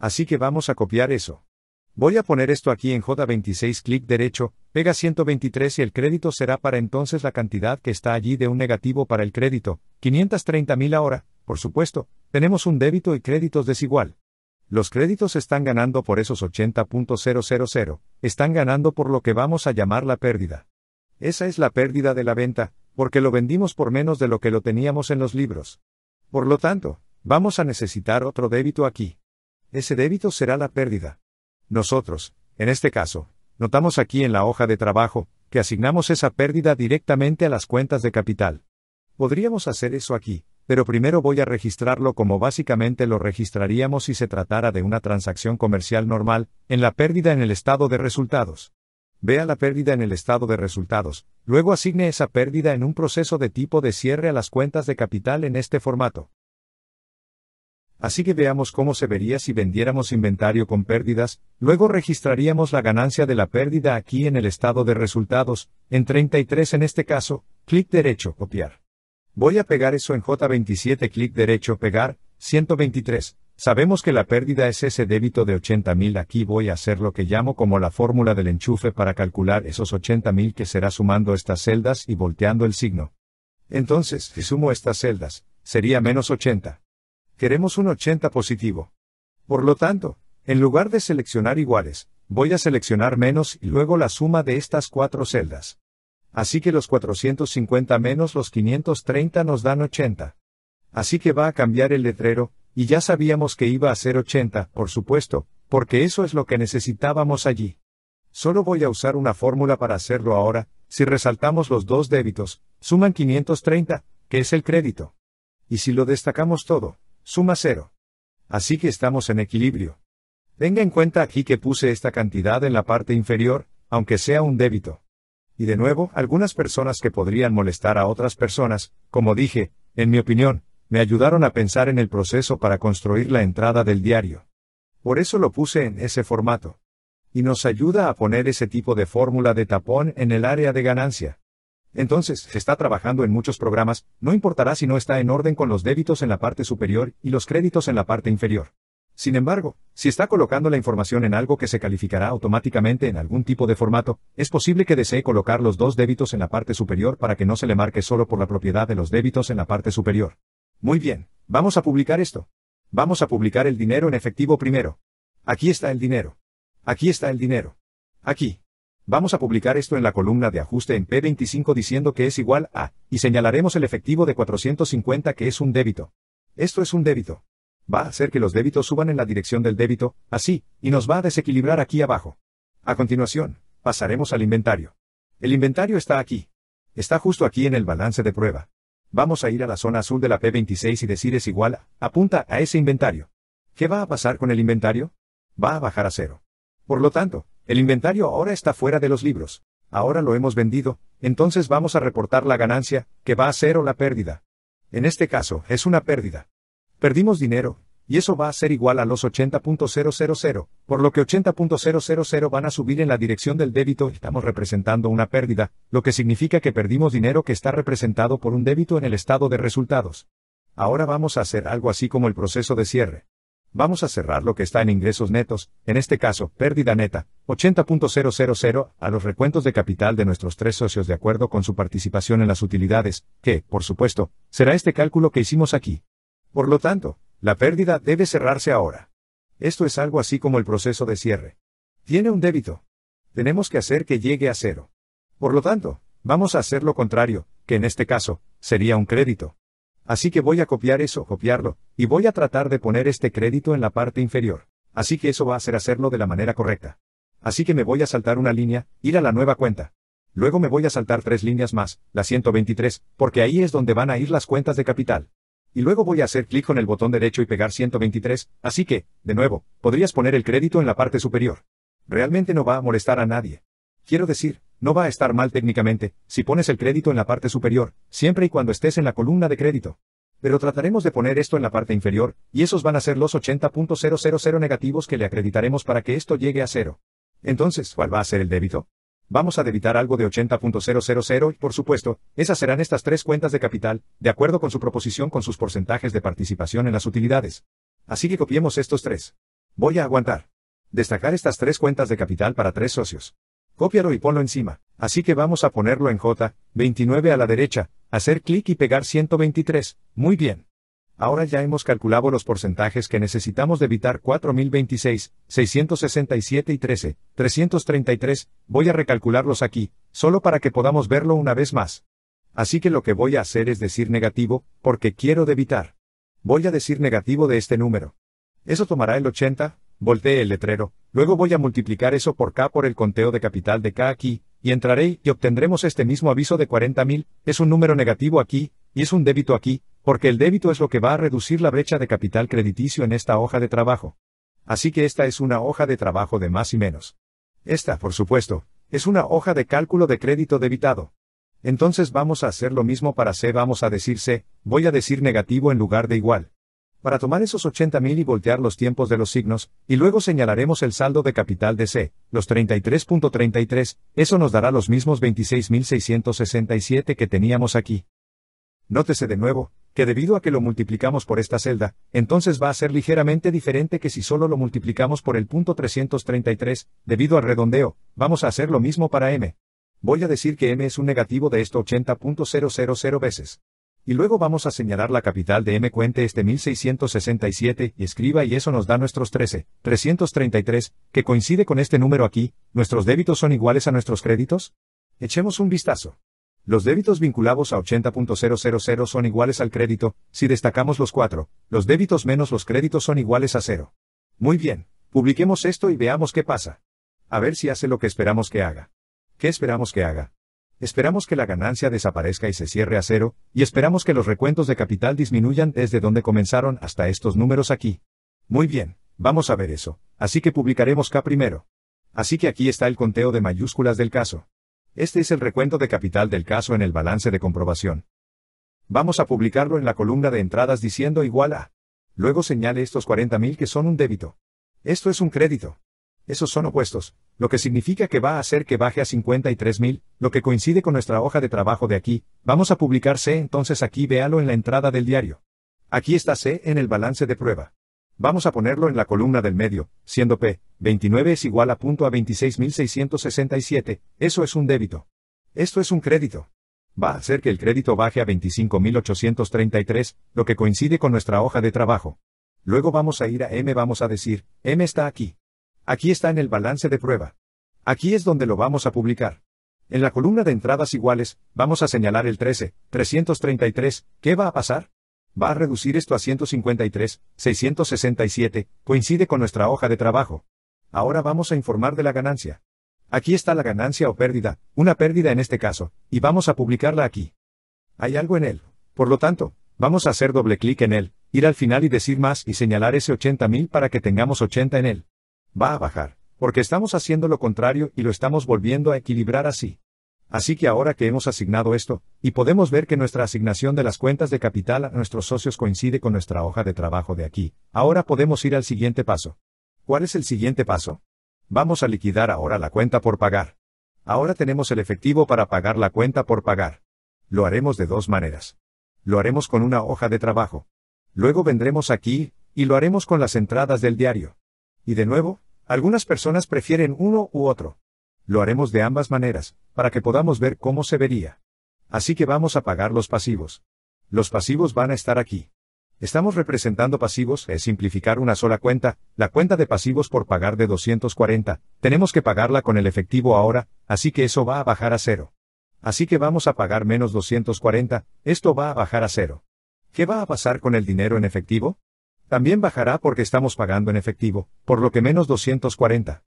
Así que vamos a copiar eso. Voy a poner esto aquí en j 26, clic derecho, pega 123 y el crédito será para entonces la cantidad que está allí de un negativo para el crédito, 530.000 ahora, por supuesto, tenemos un débito y créditos desigual. Los créditos están ganando por esos 80.000, están ganando por lo que vamos a llamar la pérdida. Esa es la pérdida de la venta, porque lo vendimos por menos de lo que lo teníamos en los libros. Por lo tanto, vamos a necesitar otro débito aquí ese débito será la pérdida. Nosotros, en este caso, notamos aquí en la hoja de trabajo, que asignamos esa pérdida directamente a las cuentas de capital. Podríamos hacer eso aquí, pero primero voy a registrarlo como básicamente lo registraríamos si se tratara de una transacción comercial normal, en la pérdida en el estado de resultados. Vea la pérdida en el estado de resultados, luego asigne esa pérdida en un proceso de tipo de cierre a las cuentas de capital en este formato. Así que veamos cómo se vería si vendiéramos inventario con pérdidas, luego registraríamos la ganancia de la pérdida aquí en el estado de resultados, en 33 en este caso, clic derecho, copiar. Voy a pegar eso en J27, clic derecho, pegar, 123. Sabemos que la pérdida es ese débito de 80.000, aquí voy a hacer lo que llamo como la fórmula del enchufe para calcular esos 80.000 que será sumando estas celdas y volteando el signo. Entonces, si sumo estas celdas, sería menos 80 queremos un 80 positivo. Por lo tanto, en lugar de seleccionar iguales, voy a seleccionar menos y luego la suma de estas cuatro celdas. Así que los 450 menos los 530 nos dan 80. Así que va a cambiar el letrero, y ya sabíamos que iba a ser 80, por supuesto, porque eso es lo que necesitábamos allí. Solo voy a usar una fórmula para hacerlo ahora, si resaltamos los dos débitos, suman 530, que es el crédito. Y si lo destacamos todo, suma cero. Así que estamos en equilibrio. Tenga en cuenta aquí que puse esta cantidad en la parte inferior, aunque sea un débito. Y de nuevo, algunas personas que podrían molestar a otras personas, como dije, en mi opinión, me ayudaron a pensar en el proceso para construir la entrada del diario. Por eso lo puse en ese formato. Y nos ayuda a poner ese tipo de fórmula de tapón en el área de ganancia. Entonces, está trabajando en muchos programas, no importará si no está en orden con los débitos en la parte superior y los créditos en la parte inferior. Sin embargo, si está colocando la información en algo que se calificará automáticamente en algún tipo de formato, es posible que desee colocar los dos débitos en la parte superior para que no se le marque solo por la propiedad de los débitos en la parte superior. Muy bien, vamos a publicar esto. Vamos a publicar el dinero en efectivo primero. Aquí está el dinero. Aquí está el dinero. Aquí. Vamos a publicar esto en la columna de ajuste en P25 diciendo que es igual a, y señalaremos el efectivo de 450 que es un débito. Esto es un débito. Va a hacer que los débitos suban en la dirección del débito, así, y nos va a desequilibrar aquí abajo. A continuación, pasaremos al inventario. El inventario está aquí. Está justo aquí en el balance de prueba. Vamos a ir a la zona azul de la P26 y decir es igual a, apunta a ese inventario. ¿Qué va a pasar con el inventario? Va a bajar a cero. Por lo tanto, el inventario ahora está fuera de los libros. Ahora lo hemos vendido, entonces vamos a reportar la ganancia, que va a ser o la pérdida. En este caso, es una pérdida. Perdimos dinero, y eso va a ser igual a los 80.000, por lo que 80.000 van a subir en la dirección del débito, estamos representando una pérdida, lo que significa que perdimos dinero que está representado por un débito en el estado de resultados. Ahora vamos a hacer algo así como el proceso de cierre. Vamos a cerrar lo que está en ingresos netos, en este caso, pérdida neta, 80.000 a los recuentos de capital de nuestros tres socios de acuerdo con su participación en las utilidades, que, por supuesto, será este cálculo que hicimos aquí. Por lo tanto, la pérdida debe cerrarse ahora. Esto es algo así como el proceso de cierre. Tiene un débito. Tenemos que hacer que llegue a cero. Por lo tanto, vamos a hacer lo contrario, que en este caso, sería un crédito. Así que voy a copiar eso, copiarlo, y voy a tratar de poner este crédito en la parte inferior. Así que eso va a ser hacerlo de la manera correcta. Así que me voy a saltar una línea, ir a la nueva cuenta. Luego me voy a saltar tres líneas más, la 123, porque ahí es donde van a ir las cuentas de capital. Y luego voy a hacer clic con el botón derecho y pegar 123, así que, de nuevo, podrías poner el crédito en la parte superior. Realmente no va a molestar a nadie. Quiero decir, no va a estar mal técnicamente, si pones el crédito en la parte superior, siempre y cuando estés en la columna de crédito. Pero trataremos de poner esto en la parte inferior, y esos van a ser los 80.000 negativos que le acreditaremos para que esto llegue a cero. Entonces, ¿cuál va a ser el débito? Vamos a debitar algo de 80.000 y, por supuesto, esas serán estas tres cuentas de capital, de acuerdo con su proposición con sus porcentajes de participación en las utilidades. Así que copiemos estos tres. Voy a aguantar. Destacar estas tres cuentas de capital para tres socios. Cópialo y ponlo encima. Así que vamos a ponerlo en J, 29 a la derecha, hacer clic y pegar 123. Muy bien. Ahora ya hemos calculado los porcentajes que necesitamos de evitar 4026, 667 y 13, 333, voy a recalcularlos aquí, solo para que podamos verlo una vez más. Así que lo que voy a hacer es decir negativo, porque quiero debitar. Voy a decir negativo de este número. Eso tomará el 80, Volteé el letrero, luego voy a multiplicar eso por K por el conteo de capital de K aquí, y entraré y obtendremos este mismo aviso de 40.000, es un número negativo aquí, y es un débito aquí, porque el débito es lo que va a reducir la brecha de capital crediticio en esta hoja de trabajo. Así que esta es una hoja de trabajo de más y menos. Esta, por supuesto, es una hoja de cálculo de crédito debitado. Entonces vamos a hacer lo mismo para C, vamos a decir C, voy a decir negativo en lugar de igual para tomar esos 80.000 y voltear los tiempos de los signos, y luego señalaremos el saldo de capital de C, los 33.33, eso nos dará los mismos 26.667 que teníamos aquí. Nótese de nuevo, que debido a que lo multiplicamos por esta celda, entonces va a ser ligeramente diferente que si solo lo multiplicamos por el punto 333, debido al redondeo, vamos a hacer lo mismo para m. Voy a decir que m es un negativo de esto 80.000 veces y luego vamos a señalar la capital de M. Cuente este 1667 y escriba y eso nos da nuestros 13, 333, que coincide con este número aquí, ¿nuestros débitos son iguales a nuestros créditos? Echemos un vistazo. Los débitos vinculados a 80.000 son iguales al crédito, si destacamos los 4, los débitos menos los créditos son iguales a 0. Muy bien, publiquemos esto y veamos qué pasa. A ver si hace lo que esperamos que haga. ¿Qué esperamos que haga? esperamos que la ganancia desaparezca y se cierre a cero, y esperamos que los recuentos de capital disminuyan desde donde comenzaron hasta estos números aquí. Muy bien, vamos a ver eso, así que publicaremos K primero. Así que aquí está el conteo de mayúsculas del caso. Este es el recuento de capital del caso en el balance de comprobación. Vamos a publicarlo en la columna de entradas diciendo igual a. Luego señale estos 40.000 que son un débito. Esto es un crédito. Esos son opuestos, lo que significa que va a hacer que baje a 53.000, lo que coincide con nuestra hoja de trabajo de aquí, vamos a publicar C entonces aquí véalo en la entrada del diario. Aquí está C en el balance de prueba. Vamos a ponerlo en la columna del medio, siendo P, 29 es igual a punto a 26.667, eso es un débito. Esto es un crédito. Va a hacer que el crédito baje a 25.833, lo que coincide con nuestra hoja de trabajo. Luego vamos a ir a M, vamos a decir, M está aquí. Aquí está en el balance de prueba. Aquí es donde lo vamos a publicar. En la columna de entradas iguales, vamos a señalar el 13, 333, ¿qué va a pasar? Va a reducir esto a 153, 667, coincide con nuestra hoja de trabajo. Ahora vamos a informar de la ganancia. Aquí está la ganancia o pérdida, una pérdida en este caso, y vamos a publicarla aquí. Hay algo en él. Por lo tanto, vamos a hacer doble clic en él, ir al final y decir más y señalar ese 80.000 para que tengamos 80 en él va a bajar, porque estamos haciendo lo contrario y lo estamos volviendo a equilibrar así. Así que ahora que hemos asignado esto, y podemos ver que nuestra asignación de las cuentas de capital a nuestros socios coincide con nuestra hoja de trabajo de aquí, ahora podemos ir al siguiente paso. ¿Cuál es el siguiente paso? Vamos a liquidar ahora la cuenta por pagar. Ahora tenemos el efectivo para pagar la cuenta por pagar. Lo haremos de dos maneras. Lo haremos con una hoja de trabajo. Luego vendremos aquí, y lo haremos con las entradas del diario. Y de nuevo, algunas personas prefieren uno u otro. Lo haremos de ambas maneras, para que podamos ver cómo se vería. Así que vamos a pagar los pasivos. Los pasivos van a estar aquí. Estamos representando pasivos, es simplificar una sola cuenta, la cuenta de pasivos por pagar de 240, tenemos que pagarla con el efectivo ahora, así que eso va a bajar a cero. Así que vamos a pagar menos 240, esto va a bajar a cero. ¿Qué va a pasar con el dinero en efectivo? También bajará porque estamos pagando en efectivo, por lo que menos 240.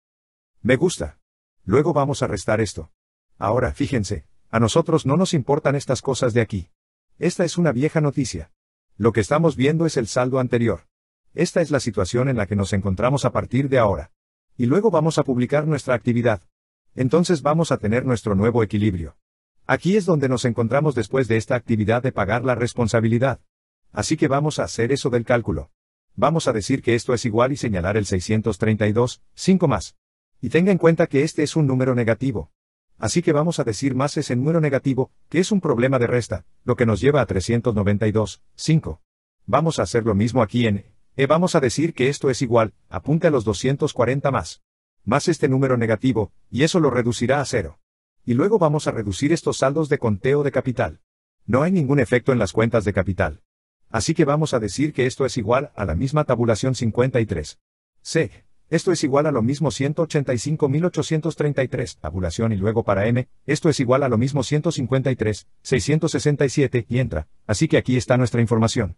Me gusta. Luego vamos a restar esto. Ahora, fíjense, a nosotros no nos importan estas cosas de aquí. Esta es una vieja noticia. Lo que estamos viendo es el saldo anterior. Esta es la situación en la que nos encontramos a partir de ahora. Y luego vamos a publicar nuestra actividad. Entonces vamos a tener nuestro nuevo equilibrio. Aquí es donde nos encontramos después de esta actividad de pagar la responsabilidad. Así que vamos a hacer eso del cálculo vamos a decir que esto es igual y señalar el 632, 5 más. Y tenga en cuenta que este es un número negativo. Así que vamos a decir más ese número negativo, que es un problema de resta, lo que nos lleva a 392, 5. Vamos a hacer lo mismo aquí en E. Vamos a decir que esto es igual, apunta a los 240 más. Más este número negativo, y eso lo reducirá a cero. Y luego vamos a reducir estos saldos de conteo de capital. No hay ningún efecto en las cuentas de capital. Así que vamos a decir que esto es igual a la misma tabulación 53. C. Esto es igual a lo mismo 185.833, tabulación y luego para m, esto es igual a lo mismo 153,667, y entra, así que aquí está nuestra información.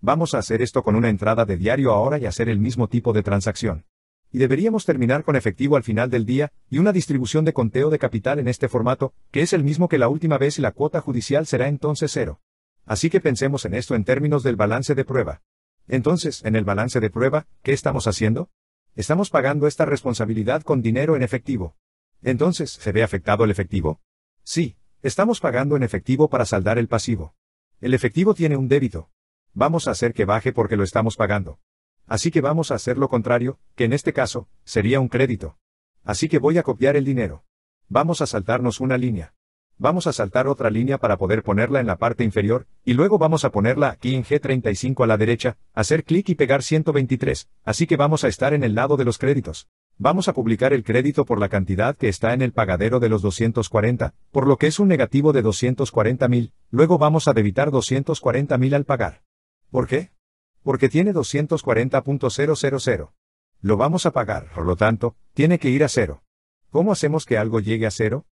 Vamos a hacer esto con una entrada de diario ahora y hacer el mismo tipo de transacción. Y deberíamos terminar con efectivo al final del día, y una distribución de conteo de capital en este formato, que es el mismo que la última vez y la cuota judicial será entonces cero. Así que pensemos en esto en términos del balance de prueba. Entonces, en el balance de prueba, ¿qué estamos haciendo? Estamos pagando esta responsabilidad con dinero en efectivo. Entonces, ¿se ve afectado el efectivo? Sí, estamos pagando en efectivo para saldar el pasivo. El efectivo tiene un débito. Vamos a hacer que baje porque lo estamos pagando. Así que vamos a hacer lo contrario, que en este caso, sería un crédito. Así que voy a copiar el dinero. Vamos a saltarnos una línea. Vamos a saltar otra línea para poder ponerla en la parte inferior, y luego vamos a ponerla aquí en G35 a la derecha, hacer clic y pegar 123, así que vamos a estar en el lado de los créditos. Vamos a publicar el crédito por la cantidad que está en el pagadero de los 240, por lo que es un negativo de 240.000, luego vamos a debitar 240.000 al pagar. ¿Por qué? Porque tiene 240.000. Lo vamos a pagar, por lo tanto, tiene que ir a cero. ¿Cómo hacemos que algo llegue a cero?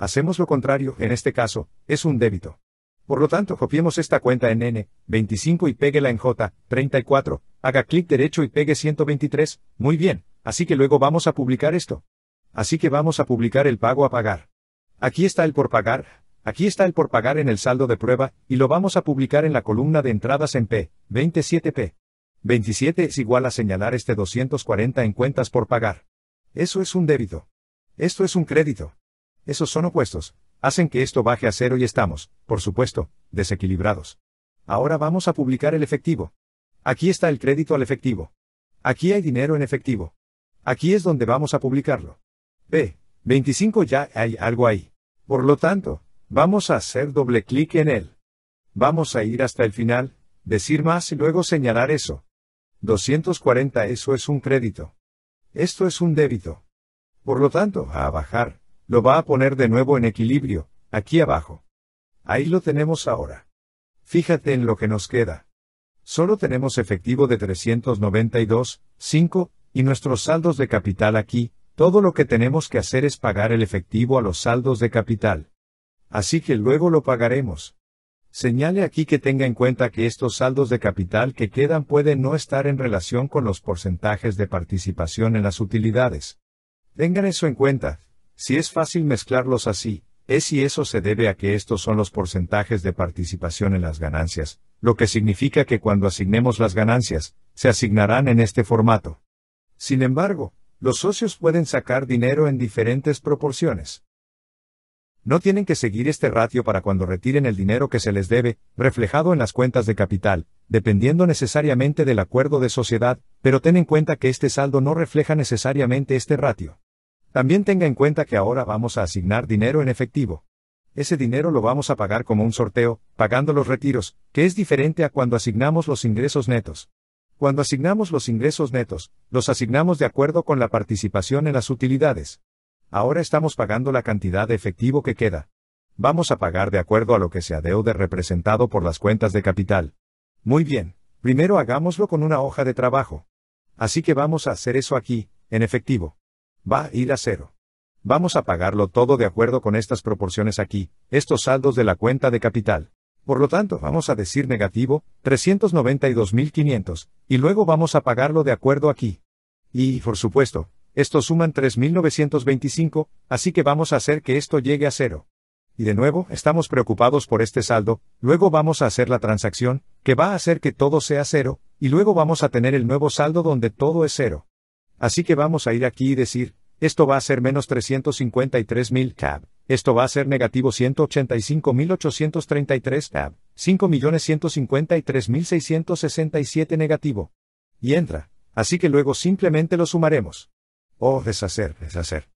Hacemos lo contrario, en este caso, es un débito. Por lo tanto, copiemos esta cuenta en N, 25 y la en J, 34, haga clic derecho y pegue 123, muy bien, así que luego vamos a publicar esto. Así que vamos a publicar el pago a pagar. Aquí está el por pagar, aquí está el por pagar en el saldo de prueba, y lo vamos a publicar en la columna de entradas en P, 27P. 27 es igual a señalar este 240 en cuentas por pagar. Eso es un débito. Esto es un crédito esos son opuestos, hacen que esto baje a cero y estamos, por supuesto, desequilibrados. Ahora vamos a publicar el efectivo. Aquí está el crédito al efectivo. Aquí hay dinero en efectivo. Aquí es donde vamos a publicarlo. B. 25 ya hay algo ahí. Por lo tanto, vamos a hacer doble clic en él. Vamos a ir hasta el final, decir más y luego señalar eso. 240 eso es un crédito. Esto es un débito. Por lo tanto, a bajar, lo va a poner de nuevo en equilibrio, aquí abajo. Ahí lo tenemos ahora. Fíjate en lo que nos queda. Solo tenemos efectivo de 392, 5, y nuestros saldos de capital aquí, todo lo que tenemos que hacer es pagar el efectivo a los saldos de capital. Así que luego lo pagaremos. Señale aquí que tenga en cuenta que estos saldos de capital que quedan pueden no estar en relación con los porcentajes de participación en las utilidades. Tengan eso en cuenta, si es fácil mezclarlos así, es y eso se debe a que estos son los porcentajes de participación en las ganancias, lo que significa que cuando asignemos las ganancias, se asignarán en este formato. Sin embargo, los socios pueden sacar dinero en diferentes proporciones. No tienen que seguir este ratio para cuando retiren el dinero que se les debe, reflejado en las cuentas de capital, dependiendo necesariamente del acuerdo de sociedad, pero ten en cuenta que este saldo no refleja necesariamente este ratio. También tenga en cuenta que ahora vamos a asignar dinero en efectivo. Ese dinero lo vamos a pagar como un sorteo, pagando los retiros, que es diferente a cuando asignamos los ingresos netos. Cuando asignamos los ingresos netos, los asignamos de acuerdo con la participación en las utilidades. Ahora estamos pagando la cantidad de efectivo que queda. Vamos a pagar de acuerdo a lo que se adeude representado por las cuentas de capital. Muy bien, primero hagámoslo con una hoja de trabajo. Así que vamos a hacer eso aquí, en efectivo va a ir a cero. Vamos a pagarlo todo de acuerdo con estas proporciones aquí, estos saldos de la cuenta de capital. Por lo tanto, vamos a decir negativo, 392.500, y luego vamos a pagarlo de acuerdo aquí. Y, por supuesto, estos suman 3.925, así que vamos a hacer que esto llegue a cero. Y de nuevo, estamos preocupados por este saldo, luego vamos a hacer la transacción, que va a hacer que todo sea cero, y luego vamos a tener el nuevo saldo donde todo es cero. Así que vamos a ir aquí y decir, esto va a ser menos 353.000 tab, esto va a ser negativo 185.833 tab, 5.153.667 negativo. Y entra, así que luego simplemente lo sumaremos. Oh, deshacer, deshacer.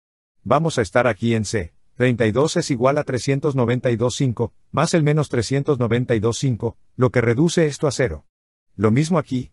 Vamos a estar aquí en C. 32 es igual a 392.5, más el menos 392.5, lo que reduce esto a cero. Lo mismo aquí,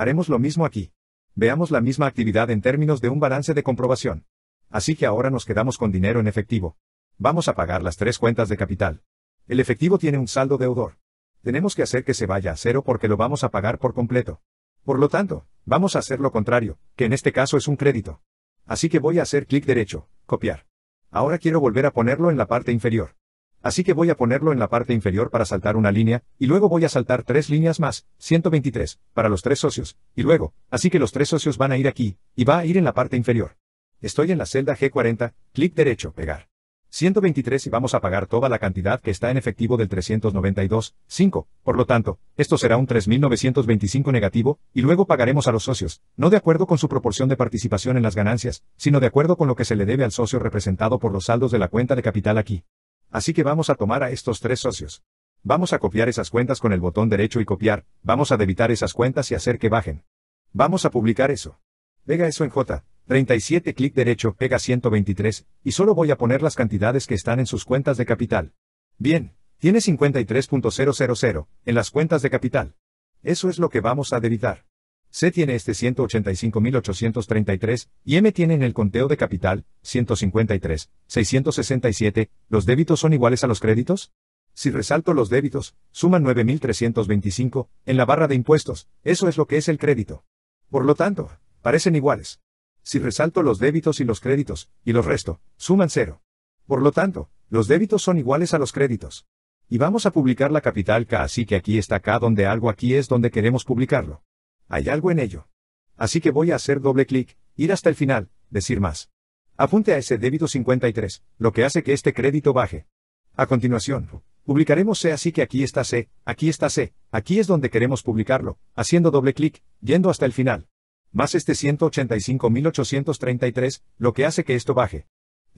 Haremos lo mismo aquí. Veamos la misma actividad en términos de un balance de comprobación. Así que ahora nos quedamos con dinero en efectivo. Vamos a pagar las tres cuentas de capital. El efectivo tiene un saldo deudor. Tenemos que hacer que se vaya a cero porque lo vamos a pagar por completo. Por lo tanto, vamos a hacer lo contrario, que en este caso es un crédito. Así que voy a hacer clic derecho, copiar. Ahora quiero volver a ponerlo en la parte inferior. Así que voy a ponerlo en la parte inferior para saltar una línea, y luego voy a saltar tres líneas más, 123, para los tres socios, y luego, así que los tres socios van a ir aquí, y va a ir en la parte inferior. Estoy en la celda G40, clic derecho, pegar. 123 y vamos a pagar toda la cantidad que está en efectivo del 392, 5, por lo tanto, esto será un 3925 negativo, y luego pagaremos a los socios, no de acuerdo con su proporción de participación en las ganancias, sino de acuerdo con lo que se le debe al socio representado por los saldos de la cuenta de capital aquí. Así que vamos a tomar a estos tres socios. Vamos a copiar esas cuentas con el botón derecho y copiar, vamos a debitar esas cuentas y hacer que bajen. Vamos a publicar eso. Pega eso en J, 37 clic derecho, pega 123, y solo voy a poner las cantidades que están en sus cuentas de capital. Bien, tiene 53.000, en las cuentas de capital. Eso es lo que vamos a debitar. C tiene este 185.833, y M tiene en el conteo de capital, 153,667, ¿los débitos son iguales a los créditos? Si resalto los débitos, suman 9.325, en la barra de impuestos, eso es lo que es el crédito. Por lo tanto, parecen iguales. Si resalto los débitos y los créditos, y los resto, suman cero. Por lo tanto, los débitos son iguales a los créditos. Y vamos a publicar la capital K así que aquí está K donde algo aquí es donde queremos publicarlo. Hay algo en ello. Así que voy a hacer doble clic, ir hasta el final, decir más. Apunte a ese débito 53, lo que hace que este crédito baje. A continuación, publicaremos C así que aquí está C, aquí está C, aquí es donde queremos publicarlo, haciendo doble clic, yendo hasta el final. Más este 185.833, lo que hace que esto baje.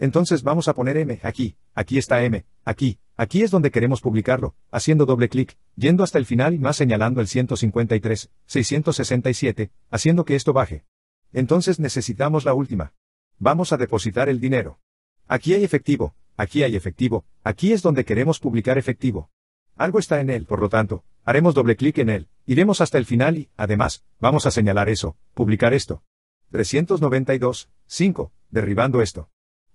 Entonces vamos a poner M, aquí, aquí está M, aquí, aquí es donde queremos publicarlo, haciendo doble clic, yendo hasta el final y más señalando el 153, 667, haciendo que esto baje. Entonces necesitamos la última. Vamos a depositar el dinero. Aquí hay efectivo, aquí hay efectivo, aquí es donde queremos publicar efectivo. Algo está en él, por lo tanto, haremos doble clic en él, iremos hasta el final y, además, vamos a señalar eso, publicar esto. 392, 5, derribando esto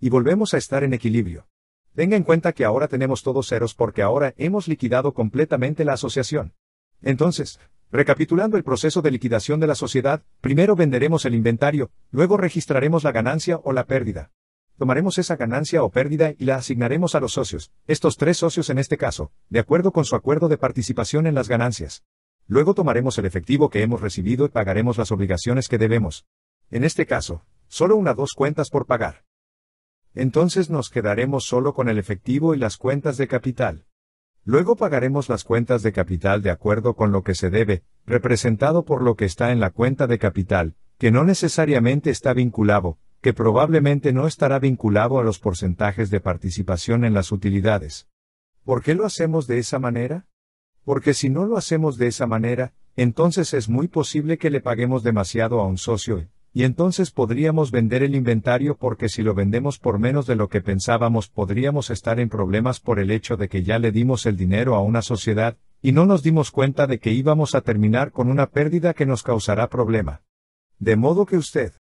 y volvemos a estar en equilibrio. Tenga en cuenta que ahora tenemos todos ceros porque ahora hemos liquidado completamente la asociación. Entonces, recapitulando el proceso de liquidación de la sociedad, primero venderemos el inventario, luego registraremos la ganancia o la pérdida. Tomaremos esa ganancia o pérdida y la asignaremos a los socios, estos tres socios en este caso, de acuerdo con su acuerdo de participación en las ganancias. Luego tomaremos el efectivo que hemos recibido y pagaremos las obligaciones que debemos. En este caso, solo una o dos cuentas por pagar entonces nos quedaremos solo con el efectivo y las cuentas de capital. Luego pagaremos las cuentas de capital de acuerdo con lo que se debe, representado por lo que está en la cuenta de capital, que no necesariamente está vinculado, que probablemente no estará vinculado a los porcentajes de participación en las utilidades. ¿Por qué lo hacemos de esa manera? Porque si no lo hacemos de esa manera, entonces es muy posible que le paguemos demasiado a un socio, e y entonces podríamos vender el inventario porque si lo vendemos por menos de lo que pensábamos podríamos estar en problemas por el hecho de que ya le dimos el dinero a una sociedad, y no nos dimos cuenta de que íbamos a terminar con una pérdida que nos causará problema. De modo que usted,